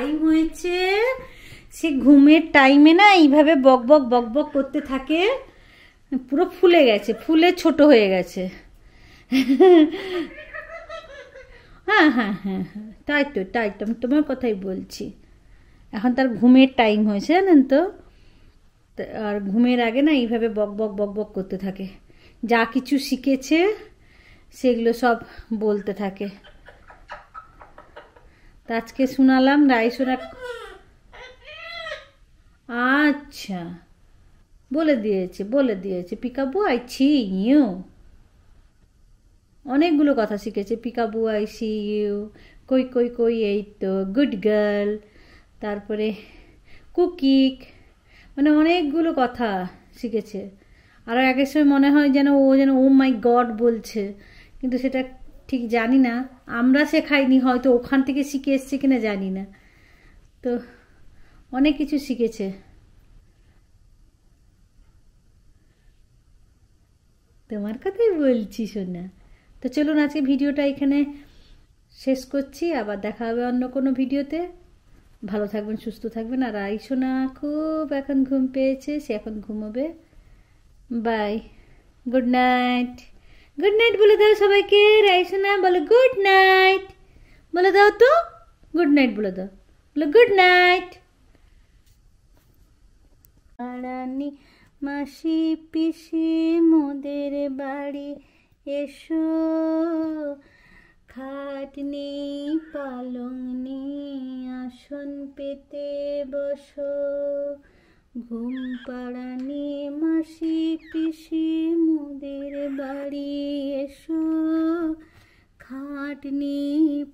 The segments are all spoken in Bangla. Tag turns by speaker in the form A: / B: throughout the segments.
A: টাইম হয়েছে সে ঘুমের টাইমে না এইভাবে বক বক বক বক করতে থাকে পুরো ফুলে গেছে ফুলে ছোট হয়ে গেছে হ্যাঁ হ্যাঁ হ্যাঁ হ্যাঁ তাই তো তাই তো আমি তোমার কথাই বলছি এখন তার ঘুমের টাইম হয়েছে জানেন তো আর ঘুমের আগে না এইভাবে বক বক বক বক করতে থাকে যা কিছু শিখেছে সেগুলো সব বলতে থাকে তা আজকে শোনালাম রাইসোরা আচ্ছা বলে দিয়েছে বলে দিয়েছে পিকাবু আই ইউ অনেকগুলো কথা শিখেছে পিকাবু আই সি ইউ কই কই কই এই তো গুড গার্ল তারপরে কুকিক মানে অনেকগুলো কথা শিখেছে আর একের সময় মনে হয় যেন ও যেন ও মাই গড বলছে কিন্তু সেটা ঠিক জানি না আমরা শেখাইনি হয়তো ওখান থেকে শিখে এসছে কিনা জানি না তো অনেক কিছু শিখেছে তোমার কথাই বলছি সোনা তো চলুন আজকে ভিডিওটা এখানে শেষ করছি আবার দেখা হবে অন্য কোনো ভিডিওতে ভালো থাকবেন সুস্থ থাকবেন আর আই সোনা খুব এখন ঘুম পেয়েছে সে এখন ঘুমোবে bye good night good night বলে দাও সবাইকে রাইসোনা বলো গুড নাইট বলে দাও তো গুড নাইট বলে দাও বলো গুড নাইট আড়ানি মাসি পিসি মোদের বাড়ি এসো খাটনি পালং নি আসন পেতে বসো ঘুম পাড়ানি মাসি পিসি মোদের বাড়ি এসো খাটনি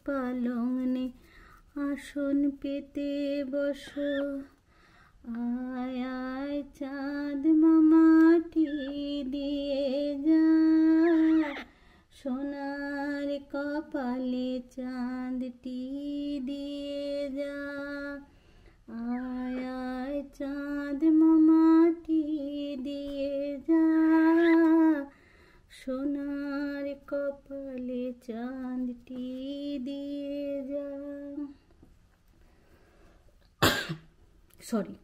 A: পালংনে আসন পেতে বসো আয় আয় চাঁদ মামাটি দিয়ে যা সোনার কপালে চাঁদটি দিয়ে যা আয় চাঁদ মামাটি দিয়ে যা সোনার কপালে চাঁদটি দিয়ে যা সরি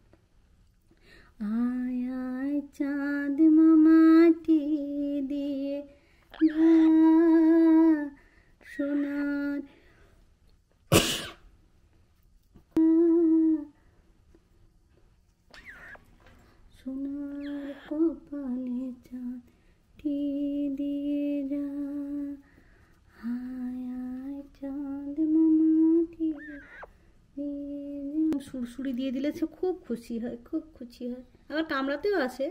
A: আয় চাঁদ মামাটি দিয়ে যা সোনার সুড়ি দিয়ে দিলে সে খুব খুশি হয় খুব খুশি হয় আবার কামড়াতেও আসে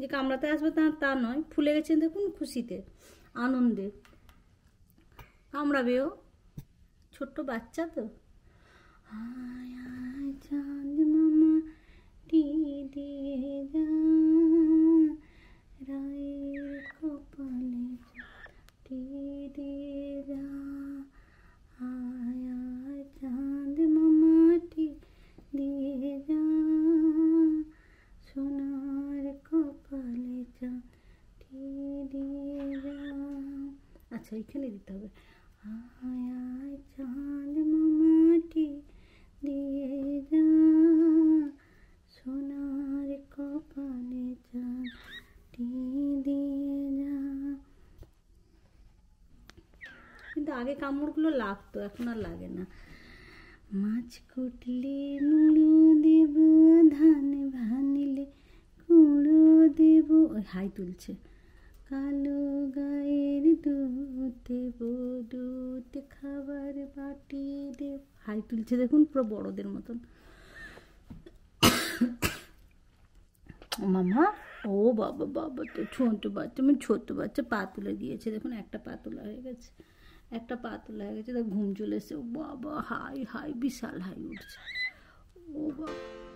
A: যে কামড়াতে আসবে তা তা নয় ফুলে গেছেন দেখুন খুশিতে আনন্দে কামড়াবেও ছোট্ট বাচ্চা তো চাঁদ মামা দিয়ে রায় কপালে যা সোনার কপালে আচ্ছা এখানে দিতে হবে আয় চাঁদ মামাটি দিয়ে যা সোনার কপালে চাঁদটি দিয়ে যা কিন্তু আগে কামড়গুলো লাগতো এখন আর লাগে না মাছ কুটলি মুড়ি ধান ভানিলে কুড়ো দেব হাই তুলছে কালো গায়ের দুধ দেব খাবার বাটি দেব হাই তুলছে দেখুন পুরো বড়দের মতন মামা ও বাবা বাবা তো ছোট বাচ্চা মানে ছোট বাচ্চা পা তুলে দিয়েছে দেখুন একটা পা তোলা হয়ে গেছে একটা পা তোলা হয়ে গেছে তার ঘুম চলে ও বাবা হাই হাই বিশাল হাই উঠছে ও বাবা